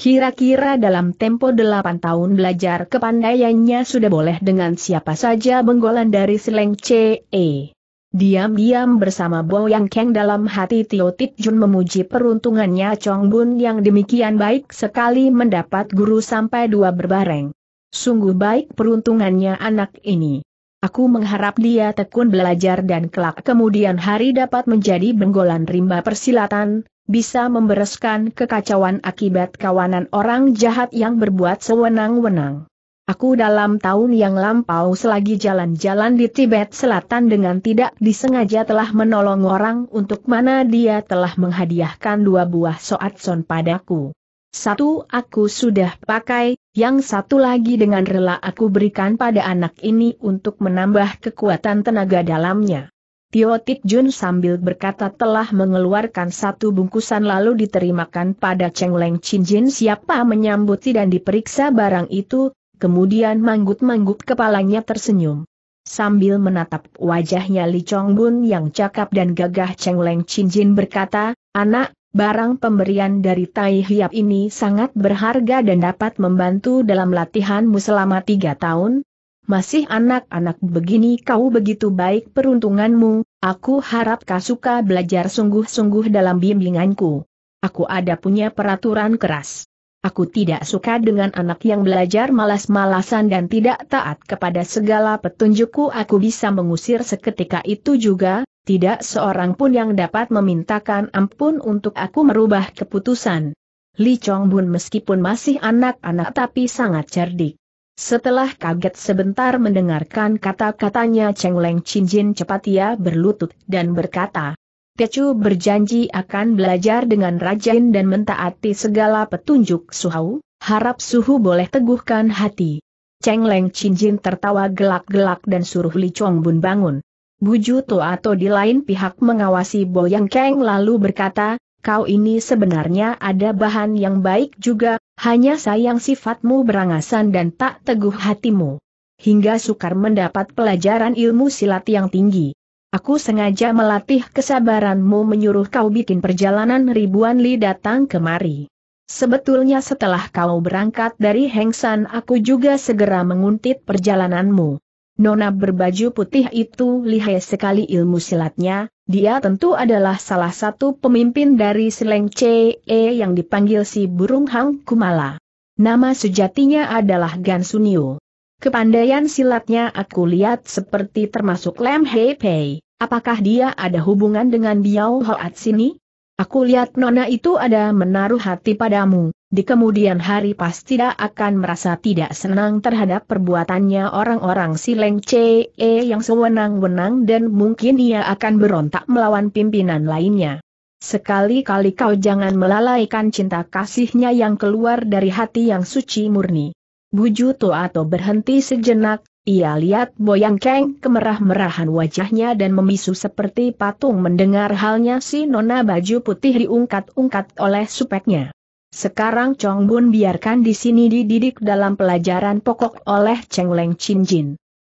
Kira-kira dalam tempo delapan tahun belajar kepandaiannya sudah boleh dengan siapa saja benggolan dari Seleng CE. Diam-diam bersama Bo Yang Keng dalam hati Tio Tit Jun memuji peruntungannya Chong Bun yang demikian baik sekali mendapat guru sampai dua berbareng. Sungguh baik peruntungannya anak ini. Aku mengharap dia tekun belajar dan kelak kemudian hari dapat menjadi benggolan rimba persilatan, bisa membereskan kekacauan akibat kawanan orang jahat yang berbuat sewenang-wenang. Aku dalam tahun yang lampau selagi jalan-jalan di Tibet Selatan dengan tidak disengaja telah menolong orang untuk mana dia telah menghadiahkan dua buah soat son padaku. Satu aku sudah pakai, yang satu lagi dengan rela aku berikan pada anak ini untuk menambah kekuatan tenaga dalamnya. Tio Tik Jun sambil berkata telah mengeluarkan satu bungkusan lalu diterimakan pada Cheng Leng Chin Jin siapa menyambuti dan diperiksa barang itu, kemudian manggut-manggut kepalanya tersenyum. Sambil menatap wajahnya Li Chong Bun yang cakap dan gagah Cheng Leng Chin Jin berkata, Anak, Barang pemberian dari Tai Hiap ini sangat berharga dan dapat membantu dalam latihanmu selama tiga tahun. Masih anak-anak begini kau begitu baik peruntunganmu, aku harap kau suka belajar sungguh-sungguh dalam bimbinganku. Aku ada punya peraturan keras. Aku tidak suka dengan anak yang belajar malas-malasan dan tidak taat kepada segala petunjukku aku bisa mengusir seketika itu juga, tidak seorang pun yang dapat memintakan ampun untuk aku merubah keputusan. Li Chong Bun meskipun masih anak-anak tapi sangat cerdik. Setelah kaget sebentar mendengarkan kata-katanya Cheng Leng Chin Jin cepat ia berlutut dan berkata, Tecu berjanji akan belajar dengan rajin dan mentaati segala petunjuk Suhau, harap Suhu boleh teguhkan hati. Cheng Leng Chin Jin tertawa gelak-gelak dan suruh Li Chong Bun bangun. Buju atau di lain pihak mengawasi Boyang Kang lalu berkata, kau ini sebenarnya ada bahan yang baik juga, hanya sayang sifatmu berangasan dan tak teguh hatimu. Hingga sukar mendapat pelajaran ilmu silat yang tinggi. Aku sengaja melatih kesabaranmu menyuruh kau bikin perjalanan ribuan li datang kemari. Sebetulnya setelah kau berangkat dari Hengsan aku juga segera menguntit perjalananmu. Nona berbaju putih itu lihai sekali ilmu silatnya, dia tentu adalah salah satu pemimpin dari Seleng CE yang dipanggil si burung Hang Kumala. Nama sejatinya adalah Gan Sunio. Kepandaian silatnya aku lihat seperti termasuk Lem Hei Pei. Apakah dia ada hubungan dengan Biao Hoat sini? Aku lihat Nona itu ada menaruh hati padamu, di kemudian hari pasti tidak akan merasa tidak senang terhadap perbuatannya orang-orang si Leng e yang sewenang-wenang dan mungkin ia akan berontak melawan pimpinan lainnya. Sekali-kali kau jangan melalaikan cinta kasihnya yang keluar dari hati yang suci murni. Buju atau berhenti sejenak, ia lihat Boyang Keng kemerah-merahan wajahnya dan memisu seperti patung mendengar halnya si nona baju putih diungkat-ungkat oleh supeknya. Sekarang Chong Bun biarkan di sini dididik dalam pelajaran pokok oleh Cheng Leng Chin Jin.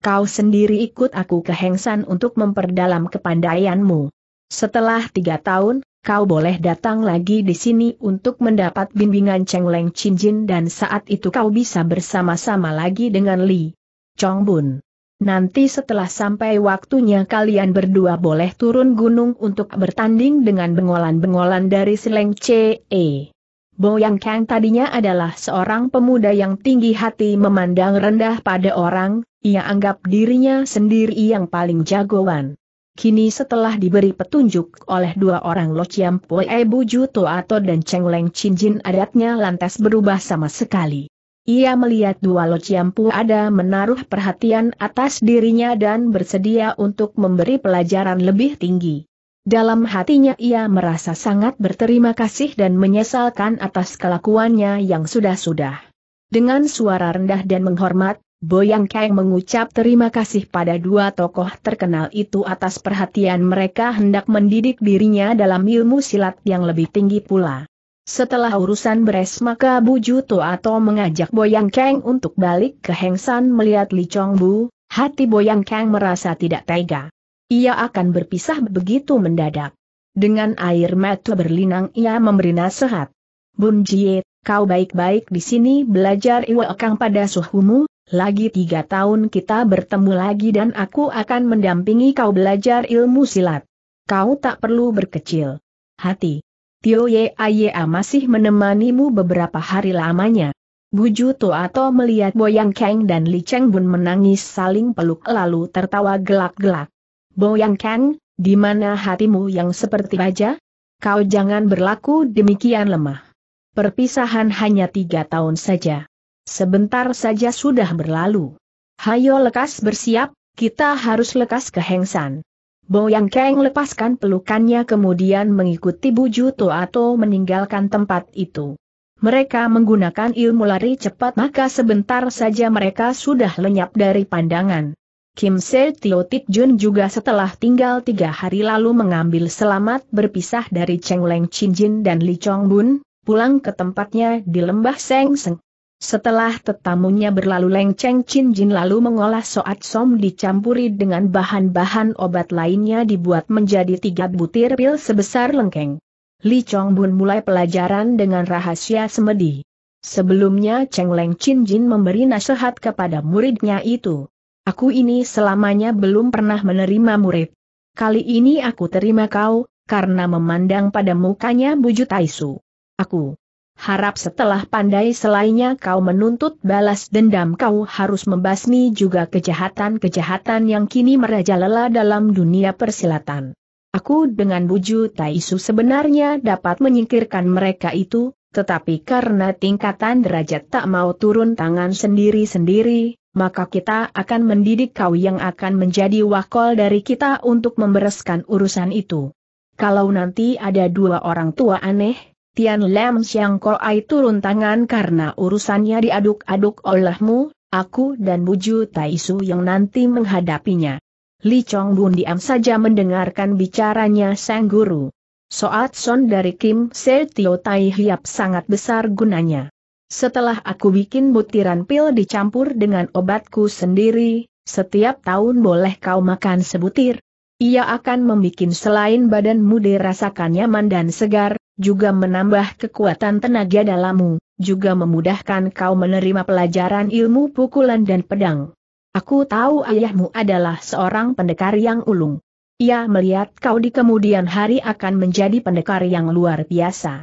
Kau sendiri ikut aku ke Hengsan untuk memperdalam kepandaianmu. Setelah tiga tahun, kau boleh datang lagi di sini untuk mendapat bimbingan Cheng Leng Chin Jin dan saat itu kau bisa bersama-sama lagi dengan Li Chong Bun. Nanti setelah sampai waktunya kalian berdua boleh turun gunung untuk bertanding dengan bengolan-bengolan dari Seleng C.E. Boyang Kang tadinya adalah seorang pemuda yang tinggi hati memandang rendah pada orang, ia anggap dirinya sendiri yang paling jagoan. Kini setelah diberi petunjuk oleh dua orang Lo Chiam Pue Juto Ato dan Cheng Leng Chin Jin adatnya lantas berubah sama sekali. Ia melihat dua Lo Ciampu ada menaruh perhatian atas dirinya dan bersedia untuk memberi pelajaran lebih tinggi. Dalam hatinya ia merasa sangat berterima kasih dan menyesalkan atas kelakuannya yang sudah-sudah. Dengan suara rendah dan menghormat, Boyang Kang mengucap terima kasih pada dua tokoh terkenal itu atas perhatian mereka hendak mendidik dirinya dalam ilmu silat yang lebih tinggi pula. Setelah urusan beres maka Bu Juto atau mengajak Boyang Kang untuk balik ke Hengsan melihat Li Chong Bu, hati Boyang Kang merasa tidak tega. Ia akan berpisah begitu mendadak. Dengan air mata berlinang ia memberi nasihat. Bun Jie, kau baik-baik di sini belajar Iwa Kang pada suhumu, lagi tiga tahun kita bertemu lagi dan aku akan mendampingi kau belajar ilmu silat. Kau tak perlu berkecil hati. Tio Yaya masih menemanimu beberapa hari lamanya. Buju atau melihat Boyang Kang dan Li Cheng Bun menangis saling peluk lalu tertawa gelak-gelak. Boyang Kang, di mana hatimu yang seperti baja? Kau jangan berlaku demikian lemah. Perpisahan hanya tiga tahun saja. Sebentar saja sudah berlalu. Hayo lekas bersiap, kita harus lekas ke Hengsan yang Kang lepaskan pelukannya kemudian mengikuti Buju atau meninggalkan tempat itu. Mereka menggunakan ilmu lari cepat maka sebentar saja mereka sudah lenyap dari pandangan. Kim Se Tio Tit Jun juga setelah tinggal tiga hari lalu mengambil selamat berpisah dari Cheng Leng Chin Jin dan Li Chong Bun, pulang ke tempatnya di lembah Seng Seng. Setelah tetamunya berlalu lengceng Chin Jin lalu mengolah soat som dicampuri dengan bahan-bahan obat lainnya dibuat menjadi tiga butir pil sebesar lengkeng. Li Chong Bun mulai pelajaran dengan rahasia semedi. Sebelumnya Cheng Leng Chin Jin memberi nasihat kepada muridnya itu. Aku ini selamanya belum pernah menerima murid. Kali ini aku terima kau, karena memandang pada mukanya Buju Taisu. Aku Harap setelah pandai selainnya kau menuntut balas dendam kau harus membasmi juga kejahatan-kejahatan yang kini merajalela dalam dunia persilatan. Aku dengan buju Taisu sebenarnya dapat menyingkirkan mereka itu, tetapi karena tingkatan derajat tak mau turun tangan sendiri-sendiri, maka kita akan mendidik kau yang akan menjadi wakol dari kita untuk membereskan urusan itu. Kalau nanti ada dua orang tua aneh, Tian Lam Siang Koai turun tangan karena urusannya diaduk-aduk olehmu, aku dan Buju Taisu yang nanti menghadapinya. Li Chong Bun diam saja mendengarkan bicaranya Sang Guru. Soat son dari Kim Se Tio Tai Hiap sangat besar gunanya. Setelah aku bikin butiran pil dicampur dengan obatku sendiri, setiap tahun boleh kau makan sebutir. Ia akan membuat selain badanmu dirasakan nyaman dan segar, juga menambah kekuatan tenaga dalammu, juga memudahkan kau menerima pelajaran ilmu pukulan dan pedang. Aku tahu ayahmu adalah seorang pendekar yang ulung. Ia melihat kau di kemudian hari akan menjadi pendekar yang luar biasa.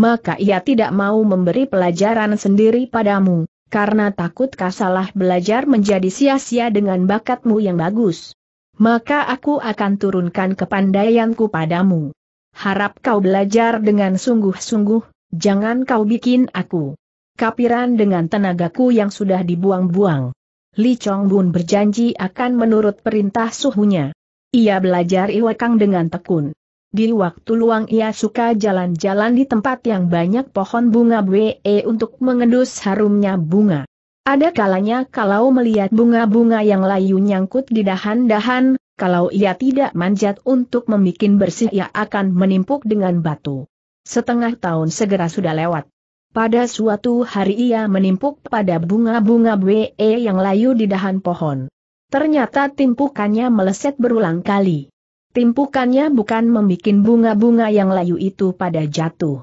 Maka ia tidak mau memberi pelajaran sendiri padamu, karena takut kau salah belajar menjadi sia-sia dengan bakatmu yang bagus. Maka aku akan turunkan kepandaianku padamu harap kau belajar dengan sungguh-sungguh, jangan kau bikin aku kapiran dengan tenagaku yang sudah dibuang-buang. Li Chong Bun berjanji akan menurut perintah suhunya. Ia belajar Iwakang dengan tekun. Di waktu luang ia suka jalan-jalan di tempat yang banyak pohon bunga bwe untuk mengendus harumnya bunga. Ada kalanya kalau melihat bunga-bunga yang layu nyangkut di dahan-dahan, kalau ia tidak manjat untuk membuat bersih ia akan menimpuk dengan batu. Setengah tahun segera sudah lewat. Pada suatu hari ia menimpuk pada bunga-bunga BE yang layu di dahan pohon. Ternyata timpukannya meleset berulang kali. Timpukannya bukan membuat bunga-bunga yang layu itu pada jatuh.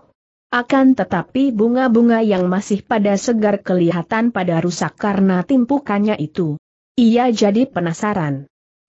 Akan tetapi bunga-bunga yang masih pada segar kelihatan pada rusak karena timpukannya itu. Ia jadi penasaran.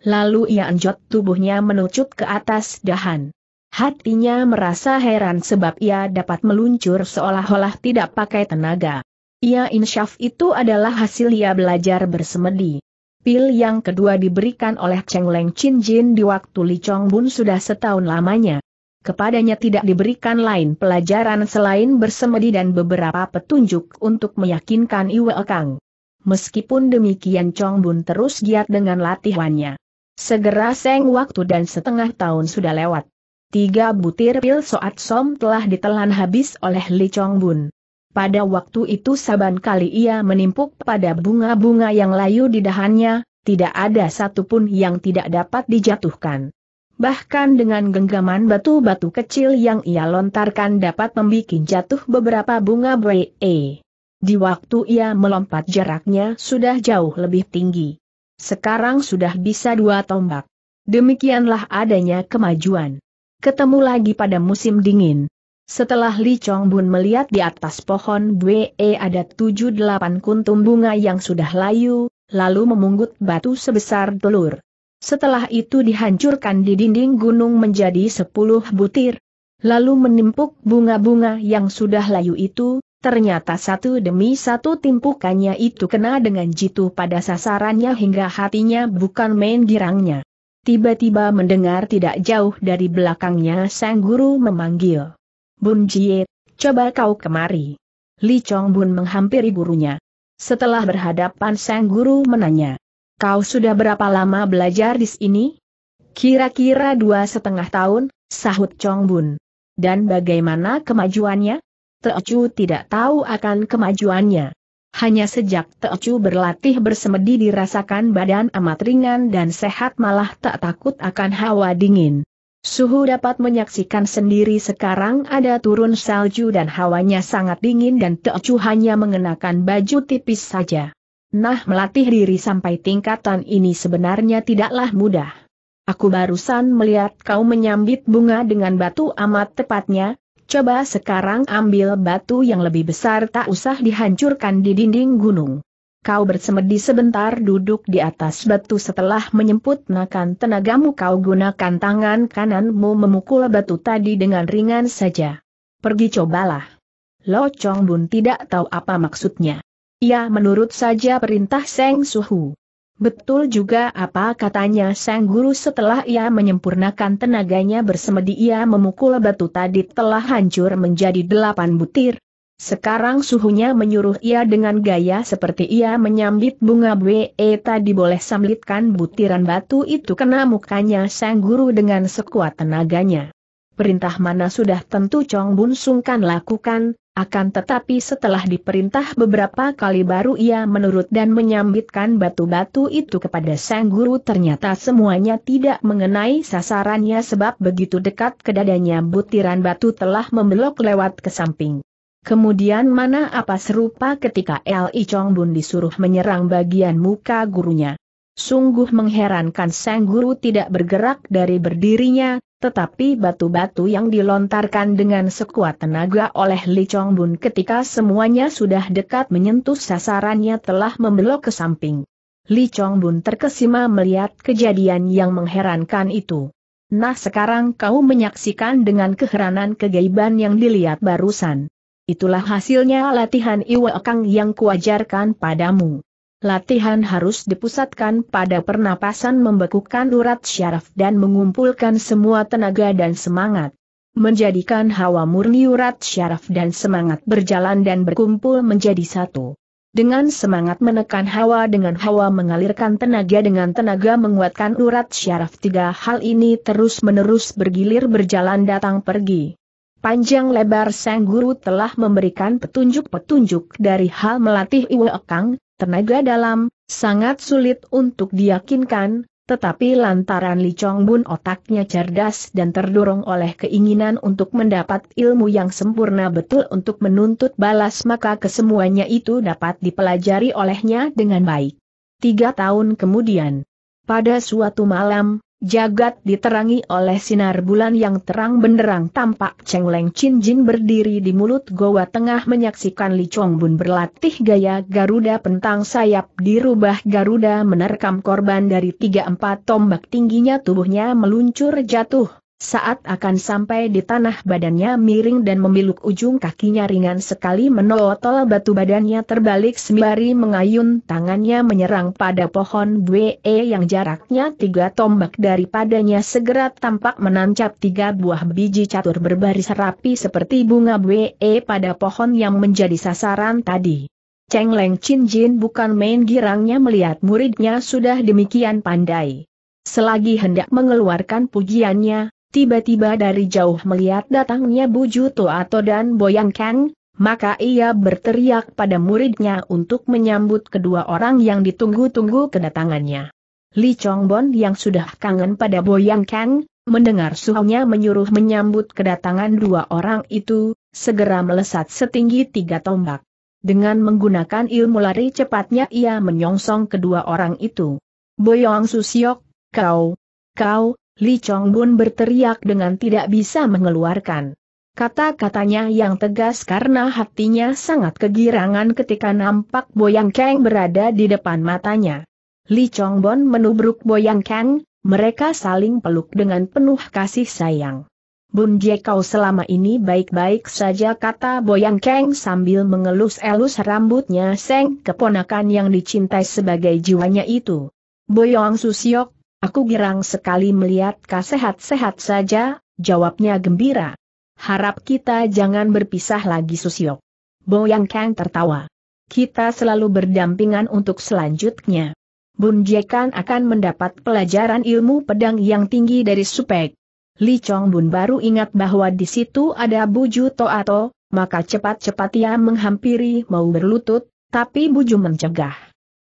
Lalu ia enjot tubuhnya menucut ke atas dahan. Hatinya merasa heran sebab ia dapat meluncur seolah-olah tidak pakai tenaga. Ia insyaf itu adalah hasil ia belajar bersemedi. Pil yang kedua diberikan oleh Cheng Leng Chin Jin di waktu Li Chong Bun sudah setahun lamanya. Kepadanya tidak diberikan lain pelajaran selain bersemedi dan beberapa petunjuk untuk meyakinkan Iwe Kang. Meskipun demikian Chong Bun terus giat dengan latihannya. Segera seng waktu dan setengah tahun sudah lewat. Tiga butir pil Soat Som telah ditelan habis oleh Li Chong Bun. Pada waktu itu saban kali ia menimpuk pada bunga-bunga yang layu di dahannya, tidak ada satupun yang tidak dapat dijatuhkan. Bahkan dengan genggaman batu-batu kecil yang ia lontarkan dapat membuat jatuh beberapa bunga bree. Di waktu ia melompat jaraknya sudah jauh lebih tinggi. Sekarang sudah bisa dua tombak. Demikianlah adanya kemajuan. Ketemu lagi pada musim dingin. Setelah Li Chong Bun melihat di atas pohon Bwe ada tujuh delapan kuntum bunga yang sudah layu, lalu memungut batu sebesar telur. Setelah itu dihancurkan di dinding gunung menjadi sepuluh butir, lalu menimpuk bunga-bunga yang sudah layu itu, Ternyata satu demi satu timpukannya itu kena dengan jitu pada sasarannya hingga hatinya bukan main girangnya. Tiba-tiba mendengar tidak jauh dari belakangnya sang guru memanggil. Bun Jie, coba kau kemari. Li Chong Bun menghampiri gurunya. Setelah berhadapan sang guru menanya. Kau sudah berapa lama belajar di sini? Kira-kira dua setengah tahun, sahut Chong Bun. Dan bagaimana kemajuannya? Teocu tidak tahu akan kemajuannya. Hanya sejak Teocu berlatih bersemedi dirasakan badan amat ringan dan sehat malah tak takut akan hawa dingin. Suhu dapat menyaksikan sendiri sekarang ada turun salju dan hawanya sangat dingin dan Teocu hanya mengenakan baju tipis saja. Nah melatih diri sampai tingkatan ini sebenarnya tidaklah mudah. Aku barusan melihat kau menyambit bunga dengan batu amat tepatnya, coba sekarang ambil batu yang lebih besar tak usah dihancurkan di dinding gunung. Kau bersemedi sebentar duduk di atas batu setelah menyemputnakan tenagamu kau gunakan tangan kananmu memukul batu tadi dengan ringan saja. Pergi cobalah. Lo Chong Bun tidak tahu apa maksudnya. Ia menurut saja perintah Seng Suhu. Betul juga apa katanya sang guru setelah ia menyempurnakan tenaganya bersemedi ia memukul batu tadi telah hancur menjadi delapan butir. Sekarang suhunya menyuruh ia dengan gaya seperti ia menyambit bunga bwe e tadi boleh samlitkan butiran batu itu kena mukanya sang guru dengan sekuat tenaganya perintah mana sudah tentu Chong Bun sungkan lakukan, akan tetapi setelah diperintah beberapa kali baru ia menurut dan menyambitkan batu-batu itu kepada sang guru ternyata semuanya tidak mengenai sasarannya sebab begitu dekat ke dadanya butiran batu telah membelok lewat ke samping. Kemudian mana apa serupa ketika L.I. Chong Bun disuruh menyerang bagian muka gurunya. Sungguh mengherankan sang guru tidak bergerak dari berdirinya, tetapi batu-batu yang dilontarkan dengan sekuat tenaga oleh Li Chong Bun ketika semuanya sudah dekat menyentuh sasarannya telah membelok ke samping. Li Chong Bun terkesima melihat kejadian yang mengherankan itu. Nah sekarang kau menyaksikan dengan keheranan kegaiban yang dilihat barusan. Itulah hasilnya latihan Iwa Kang yang kuajarkan padamu latihan harus dipusatkan pada pernapasan membekukan urat syaraf dan mengumpulkan semua tenaga dan semangat. Menjadikan hawa murni urat syaraf dan semangat berjalan dan berkumpul menjadi satu. Dengan semangat menekan hawa dengan hawa mengalirkan tenaga dengan tenaga menguatkan urat syaraf tiga hal ini terus-menerus bergilir berjalan datang pergi. Panjang lebar sang guru telah memberikan petunjuk-petunjuk dari hal melatih Iwe Ekang, tenaga dalam, sangat sulit untuk diyakinkan, tetapi lantaran Li Chong Bun otaknya cerdas dan terdorong oleh keinginan untuk mendapat ilmu yang sempurna betul untuk menuntut balas maka kesemuanya itu dapat dipelajari olehnya dengan baik. Tiga tahun kemudian, pada suatu malam, Jagat diterangi oleh sinar bulan yang terang benderang tampak Cheng Leng Chin Jin berdiri di mulut goa tengah menyaksikan Li Chong Bun berlatih gaya Garuda pentang sayap dirubah Garuda menerkam korban dari tiga empat tombak tingginya tubuhnya meluncur jatuh saat akan sampai di tanah badannya miring dan memiluk ujung kakinya ringan sekali menotol batu badannya terbalik sembari mengayun tangannya menyerang pada pohon bue yang jaraknya tiga tombak daripadanya segera tampak menancap tiga buah biji catur berbaris rapi seperti bunga bue pada pohon yang menjadi sasaran tadi. Cheng Leng Chin Jin bukan main girangnya melihat muridnya sudah demikian pandai. Selagi hendak mengeluarkan pujiannya, Tiba-tiba dari jauh melihat datangnya Buju Toato dan Boyang Kang, maka ia berteriak pada muridnya untuk menyambut kedua orang yang ditunggu-tunggu kedatangannya. Li Chongbon yang sudah kangen pada Boyang Kang, mendengar suhunya menyuruh menyambut kedatangan dua orang itu, segera melesat setinggi tiga tombak. Dengan menggunakan ilmu lari cepatnya ia menyongsong kedua orang itu. Boyang Susiok, kau, kau, Li Chong Bun berteriak dengan tidak bisa mengeluarkan. Kata-katanya yang tegas karena hatinya sangat kegirangan ketika nampak Boyang Kang berada di depan matanya. Li Chong Bun menubruk Boyang Kang, mereka saling peluk dengan penuh kasih sayang. Bun Jie kau selama ini baik-baik saja kata Boyang Kang sambil mengelus-elus rambutnya Seng keponakan yang dicintai sebagai jiwanya itu. Boyang Susiok Aku girang sekali melihat kau sehat-sehat saja, jawabnya gembira. Harap kita jangan berpisah lagi Bo Boyang Kang tertawa. Kita selalu berdampingan untuk selanjutnya. Bun Jekan akan mendapat pelajaran ilmu pedang yang tinggi dari Supek. Li Chong Bun baru ingat bahwa di situ ada Buju Toato, maka cepat-cepat ia menghampiri mau berlutut, tapi Buju mencegah.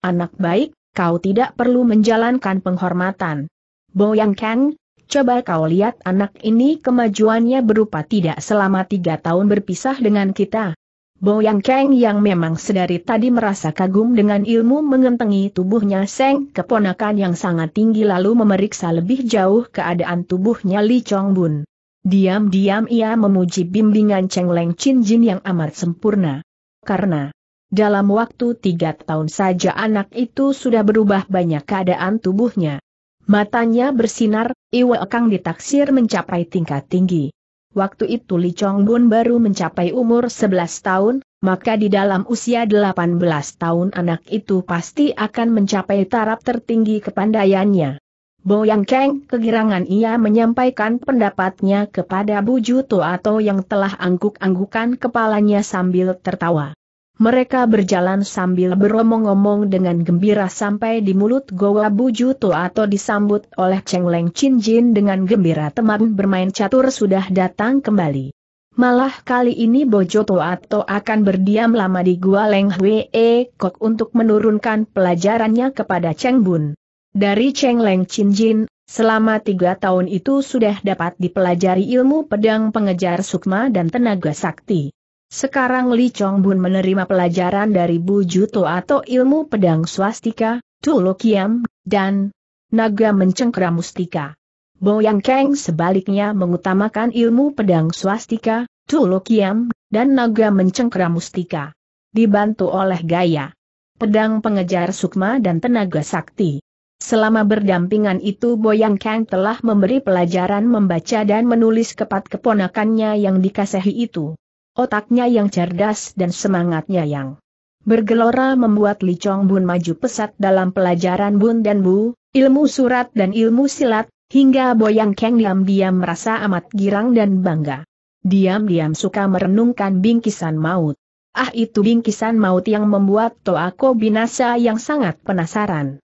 Anak baik, kau tidak perlu menjalankan penghormatan. Boyang Kang, coba kau lihat anak ini kemajuannya berupa tidak selama tiga tahun berpisah dengan kita. Boyang Kang yang memang sedari tadi merasa kagum dengan ilmu mengentengi tubuhnya Seng keponakan yang sangat tinggi lalu memeriksa lebih jauh keadaan tubuhnya Li Chong Bun. Diam-diam ia memuji bimbingan Cheng Leng Chin Jin yang amat sempurna. Karena dalam waktu tiga tahun saja anak itu sudah berubah banyak keadaan tubuhnya. Matanya bersinar, Iwe Kang ditaksir mencapai tingkat tinggi. Waktu itu Li Chong Bun baru mencapai umur 11 tahun, maka di dalam usia 18 tahun anak itu pasti akan mencapai taraf tertinggi kepandaiannya. Boyang Keng kegirangan ia menyampaikan pendapatnya kepada Bu Juto atau yang telah angguk-anggukan kepalanya sambil tertawa. Mereka berjalan sambil beromong-omong dengan gembira sampai di mulut Goa Buju atau disambut oleh Cheng Leng Chin Jin dengan gembira teman bermain catur sudah datang kembali. Malah kali ini Bojo Toato akan berdiam lama di Gua Leng Hwee Kok untuk menurunkan pelajarannya kepada Cheng Bun. Dari Cheng Leng Chin Jin, selama tiga tahun itu sudah dapat dipelajari ilmu pedang pengejar sukma dan tenaga sakti. Sekarang Li Chong Bun menerima pelajaran dari Bu Juto atau ilmu pedang swastika, Tulokiam Kiam, dan Naga Mencengkram Mustika. Boyang Kang sebaliknya mengutamakan ilmu pedang swastika, Tulokiam Kiam, dan Naga Mencengkram Mustika. Dibantu oleh gaya pedang pengejar sukma dan tenaga sakti. Selama berdampingan itu Boyang Kang telah memberi pelajaran membaca dan menulis kepat keponakannya yang dikasihi itu. Otaknya yang cerdas dan semangatnya yang bergelora membuat Li Chong Bun maju pesat dalam pelajaran Bun dan Bu, ilmu surat dan ilmu silat, hingga Boyang Kang diam-diam merasa amat girang dan bangga. Diam-diam suka merenungkan bingkisan maut. Ah itu bingkisan maut yang membuat Toako binasa yang sangat penasaran.